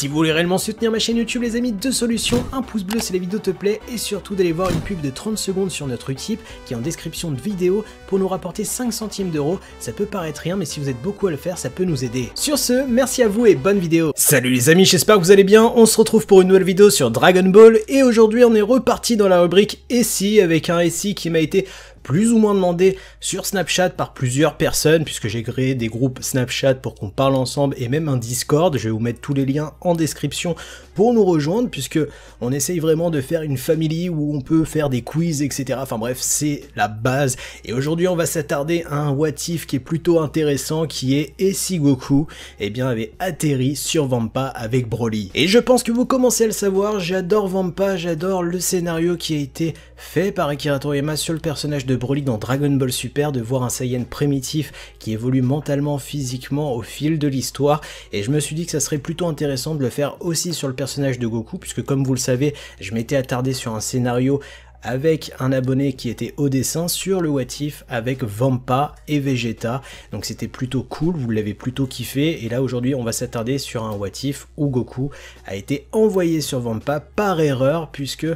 Si vous voulez réellement soutenir ma chaîne YouTube les amis, deux solutions, un pouce bleu si la vidéo te plaît et surtout d'aller voir une pub de 30 secondes sur notre Utip qui est en description de vidéo pour nous rapporter 5 centimes d'euros, ça peut paraître rien mais si vous êtes beaucoup à le faire ça peut nous aider. Sur ce, merci à vous et bonne vidéo Salut les amis, j'espère que vous allez bien, on se retrouve pour une nouvelle vidéo sur Dragon Ball et aujourd'hui on est reparti dans la rubrique Et avec un SI qui m'a été plus ou moins demandé sur Snapchat par plusieurs personnes, puisque j'ai créé des groupes Snapchat pour qu'on parle ensemble et même un Discord. Je vais vous mettre tous les liens en description pour nous rejoindre, puisque on essaye vraiment de faire une famille où on peut faire des quiz, etc. Enfin bref, c'est la base. Et aujourd'hui, on va s'attarder à un what if qui est plutôt intéressant, qui est et si Goku, et eh bien, avait atterri sur Vampa avec Broly. Et je pense que vous commencez à le savoir, j'adore Vampa, j'adore le scénario qui a été fait par Akira Toriyama sur le personnage de de Broly dans Dragon Ball Super de voir un Saiyan primitif qui évolue mentalement, physiquement au fil de l'histoire, et je me suis dit que ça serait plutôt intéressant de le faire aussi sur le personnage de Goku, puisque comme vous le savez, je m'étais attardé sur un scénario avec un abonné qui était au dessin sur le Watif avec Vampa et Vegeta. Donc c'était plutôt cool, vous l'avez plutôt kiffé. Et là aujourd'hui on va s'attarder sur un Watif où Goku a été envoyé sur Vampa par erreur puisque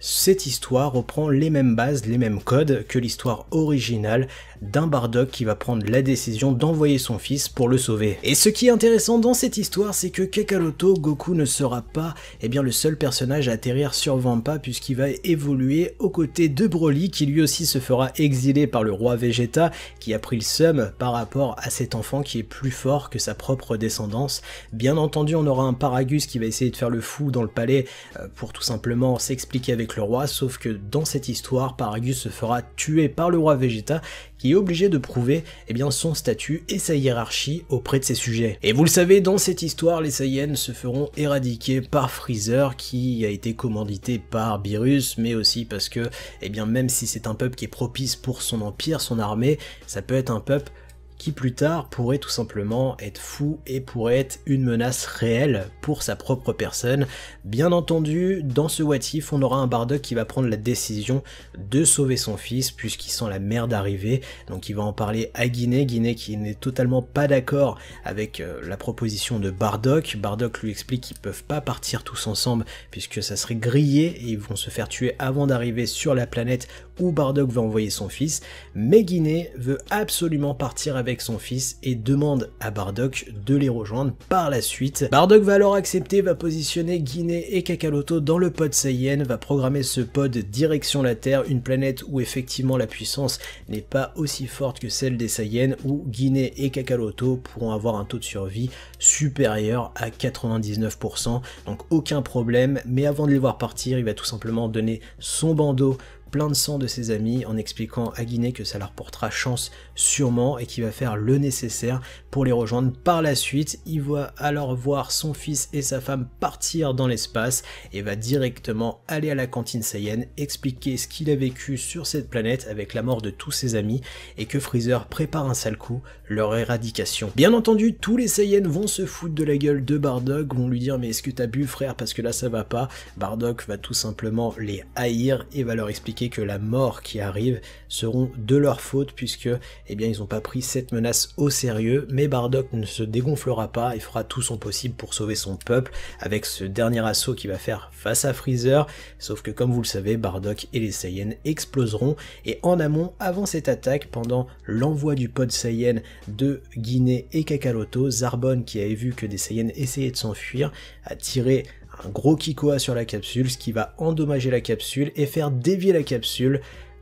cette histoire reprend les mêmes bases, les mêmes codes que l'histoire originale d'un Bardock qui va prendre la décision d'envoyer son fils pour le sauver. Et ce qui est intéressant dans cette histoire, c'est que Kakaroto, Goku ne sera pas eh bien, le seul personnage à atterrir sur Vampa puisqu'il va évoluer aux côtés de Broly qui lui aussi se fera exiler par le roi Vegeta qui a pris le seum par rapport à cet enfant qui est plus fort que sa propre descendance. Bien entendu, on aura un Paragus qui va essayer de faire le fou dans le palais euh, pour tout simplement s'expliquer avec le roi, sauf que dans cette histoire, Paragus se fera tuer par le roi Vegeta, qui est obligé de prouver eh bien, son statut et sa hiérarchie auprès de ses sujets. Et vous le savez, dans cette histoire, les Saiyans se feront éradiquer par Freezer, qui a été commandité par Beerus, mais aussi parce que, eh bien, même si c'est un peuple qui est propice pour son empire, son armée, ça peut être un peuple qui plus tard pourrait tout simplement être fou et pourrait être une menace réelle pour sa propre personne. Bien entendu, dans ce what if, on aura un Bardock qui va prendre la décision de sauver son fils puisqu'il sent la merde arriver, donc il va en parler à Guinée, Guinée qui n'est totalement pas d'accord avec euh, la proposition de Bardock, Bardock lui explique qu'ils peuvent pas partir tous ensemble puisque ça serait grillé et ils vont se faire tuer avant d'arriver sur la planète où Bardock va envoyer son fils, mais Guinée veut absolument partir avec avec son fils et demande à Bardock de les rejoindre par la suite. Bardock va alors accepter, va positionner Guinée et Kakaloto dans le pod Saiyan, va programmer ce pod direction la Terre, une planète où effectivement la puissance n'est pas aussi forte que celle des Saiyans, où Guinée et Kakaloto pourront avoir un taux de survie supérieur à 99%, donc aucun problème, mais avant de les voir partir, il va tout simplement donner son bandeau plein de sang de ses amis en expliquant à Guinée que ça leur portera chance sûrement et qu'il va faire le nécessaire pour les rejoindre par la suite. Il va alors voir son fils et sa femme partir dans l'espace et va directement aller à la cantine Saiyan, expliquer ce qu'il a vécu sur cette planète avec la mort de tous ses amis et que Freezer prépare un sale coup, leur éradication. Bien entendu, tous les Saiyennes vont se foutre de la gueule de Bardock, vont lui dire mais est-ce que t'as bu frère parce que là ça va pas. Bardock va tout simplement les haïr et va leur expliquer que la mort qui arrive seront de leur faute puisque eh bien, ils n'ont pas pris cette menace au sérieux, mais Bardock ne se dégonflera pas et fera tout son possible pour sauver son peuple avec ce dernier assaut qu'il va faire face à Freezer, sauf que comme vous le savez, Bardock et les Saiyans exploseront et en amont, avant cette attaque, pendant l'envoi du pod Saiyan de Guinée et Kakaroto, Zarbonne qui avait vu que des Saiyans essayaient de s'enfuir, a tiré un gros kikoa sur la capsule, ce qui va endommager la capsule et faire dévier la capsule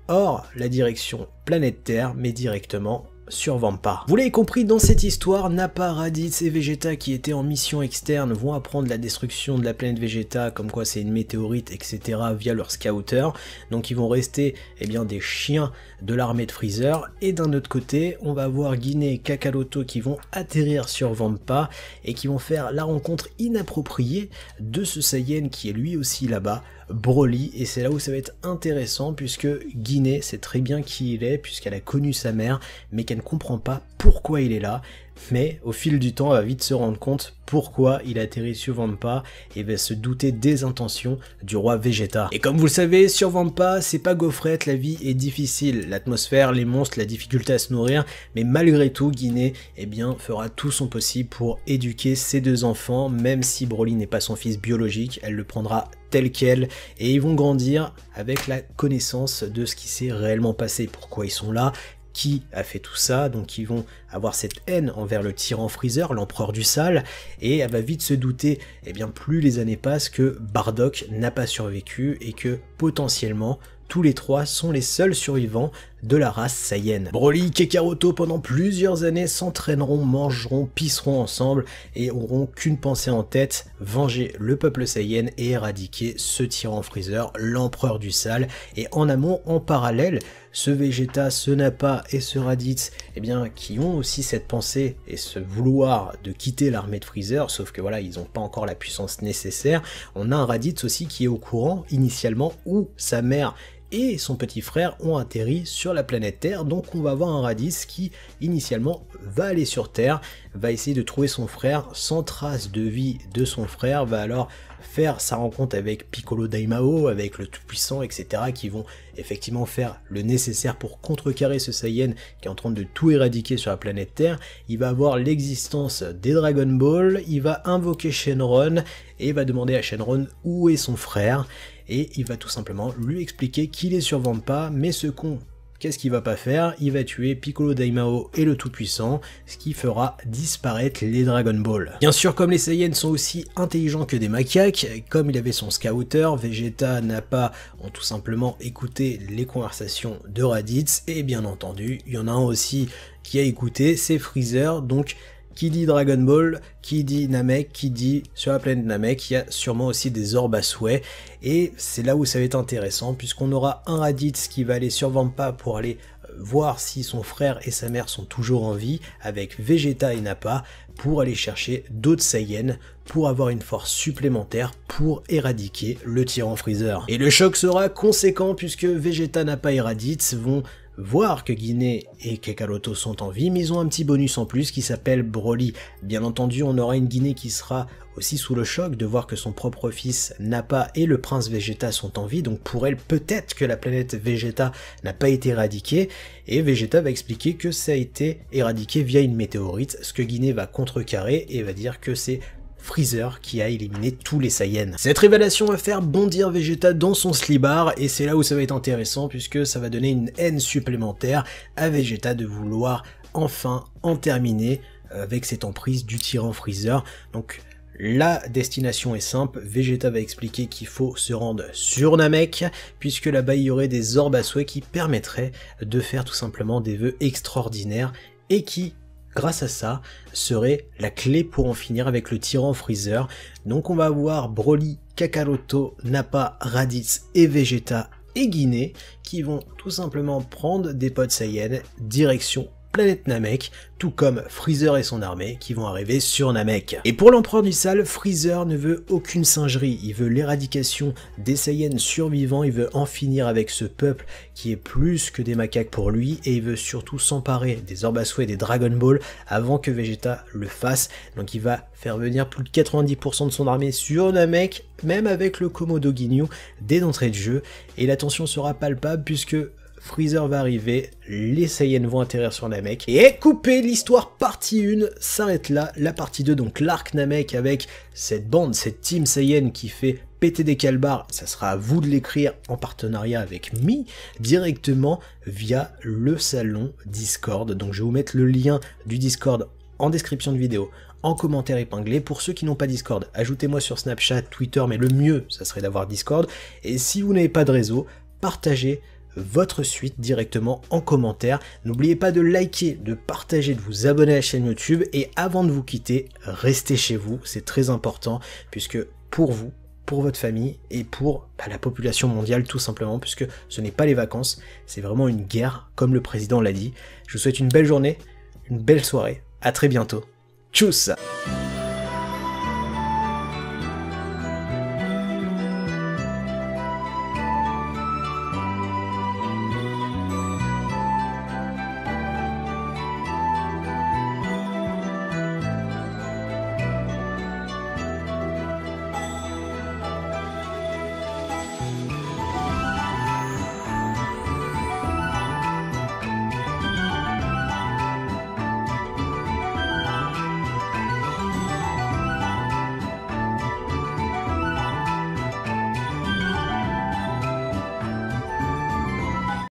hors la direction planète Terre, mais directement sur Vampa. Vous l'avez compris, dans cette histoire, Nappa, Raditz et Vegeta qui étaient en mission externe vont apprendre la destruction de la planète Vegeta, comme quoi c'est une météorite, etc. via leur scouter. Donc ils vont rester eh bien, des chiens de l'armée de Freezer. Et d'un autre côté, on va voir Guinée et Kakaloto qui vont atterrir sur Vampa et qui vont faire la rencontre inappropriée de ce Saiyan qui est lui aussi là-bas Broly, et c'est là où ça va être intéressant, puisque Guinée sait très bien qui il est, puisqu'elle a connu sa mère, mais qu'elle ne comprend pas pourquoi il est là, mais au fil du temps, elle va vite se rendre compte pourquoi il atterrit sur Vampa et va se douter des intentions du roi Vegeta. Et comme vous le savez, sur Vampa, c'est pas gaufrette, la vie est difficile, l'atmosphère, les monstres, la difficulté à se nourrir, mais malgré tout, Guinée, eh bien, fera tout son possible pour éduquer ses deux enfants, même si Broly n'est pas son fils biologique, elle le prendra tel quel, et ils vont grandir avec la connaissance de ce qui s'est réellement passé, pourquoi ils sont là, qui a fait tout ça, donc ils vont avoir cette haine envers le tyran Freezer, l'empereur du sale, et elle va vite se douter, et eh bien plus les années passent, que Bardock n'a pas survécu et que potentiellement tous les trois sont les seuls survivants de la race saïenne. Broly et pendant plusieurs années s'entraîneront, mangeront, pisseront ensemble et auront qu'une pensée en tête, venger le peuple Saiyan et éradiquer ce tyran Freezer, l'empereur du sale. Et en amont, en parallèle, ce Vegeta, ce Nappa et ce Raditz, eh bien, qui ont aussi cette pensée et ce vouloir de quitter l'armée de Freezer, sauf que voilà, ils n'ont pas encore la puissance nécessaire. On a un Raditz aussi qui est au courant initialement où sa mère et son petit frère ont atterri sur la planète Terre. Donc on va voir un Radis qui initialement va aller sur Terre, va essayer de trouver son frère sans trace de vie de son frère, va alors faire sa rencontre avec Piccolo Daimao, avec le Tout-Puissant, etc., qui vont effectivement faire le nécessaire pour contrecarrer ce Saiyan qui est en train de tout éradiquer sur la planète Terre. Il va avoir l'existence des Dragon Ball, il va invoquer Shenron et va demander à Shenron où est son frère et il va tout simplement lui expliquer qu'il les sur pas, mais ce con qu'est-ce qu'il va pas faire Il va tuer Piccolo Daimao et le Tout-Puissant, ce qui fera disparaître les Dragon Ball. Bien sûr, comme les Saiyans sont aussi intelligents que des macaques, comme il avait son scouter, Vegeta n'a pas en tout simplement écouté les conversations de Raditz, et bien entendu, il y en a un aussi qui a écouté, c'est Freezer, donc qui dit Dragon Ball, qui dit Namek, qui dit sur la planète Namek, il y a sûrement aussi des orbes à souhait. Et c'est là où ça va être intéressant, puisqu'on aura un Raditz qui va aller sur Vampa pour aller euh, voir si son frère et sa mère sont toujours en vie, avec Vegeta et Nappa, pour aller chercher d'autres Saiyans, pour avoir une force supplémentaire pour éradiquer le tyran Freezer. Et le choc sera conséquent puisque Vegeta, Nappa et Raditz vont Voir que Guinée et Kekaloto sont en vie, mais ils ont un petit bonus en plus qui s'appelle Broly. Bien entendu, on aura une Guinée qui sera aussi sous le choc de voir que son propre fils Nappa et le prince Vegeta sont en vie, donc pour elle peut-être que la planète Vegeta n'a pas été éradiquée, et Vegeta va expliquer que ça a été éradiqué via une météorite, ce que Guinée va contrecarrer et va dire que c'est Freezer qui a éliminé tous les Saiyans. Cette révélation va faire bondir Vegeta dans son slibar et c'est là où ça va être intéressant puisque ça va donner une haine supplémentaire à Vegeta de vouloir enfin en terminer avec cette emprise du tyran Freezer. Donc la destination est simple, Vegeta va expliquer qu'il faut se rendre sur Namek, puisque là-bas il y aurait des orbes à souhait qui permettraient de faire tout simplement des vœux extraordinaires et qui grâce à ça, serait la clé pour en finir avec le tyran Freezer. Donc on va avoir Broly, Kakaroto, Nappa, Raditz et Vegeta et Guinée qui vont tout simplement prendre des potes Saiyan direction planète Namek, tout comme Freezer et son armée qui vont arriver sur Namek. Et pour l'empereur du Sal, Freezer ne veut aucune singerie, il veut l'éradication des Saiyans survivants, il veut en finir avec ce peuple qui est plus que des macaques pour lui, et il veut surtout s'emparer des Orbasu et des Dragon Ball avant que Vegeta le fasse, donc il va faire venir plus de 90% de son armée sur Namek, même avec le Komodo Ginyu dès l'entrée de jeu, et la tension sera palpable puisque Freezer va arriver, les Saiyans vont atterrir sur Namek, et coupé, l'histoire partie 1 s'arrête là, la partie 2, donc l'arc Namek avec cette bande, cette team Saiyan qui fait péter des calbars, ça sera à vous de l'écrire en partenariat avec Mi, directement via le salon Discord, donc je vais vous mettre le lien du Discord en description de vidéo, en commentaire épinglé. Pour ceux qui n'ont pas Discord, ajoutez-moi sur Snapchat, Twitter, mais le mieux, ça serait d'avoir Discord. Et si vous n'avez pas de réseau, partagez votre suite directement en commentaire. N'oubliez pas de liker, de partager, de vous abonner à la chaîne YouTube et avant de vous quitter, restez chez vous, c'est très important puisque pour vous, pour votre famille et pour bah, la population mondiale tout simplement, puisque ce n'est pas les vacances, c'est vraiment une guerre, comme le président l'a dit. Je vous souhaite une belle journée, une belle soirée, à très bientôt. Tchuss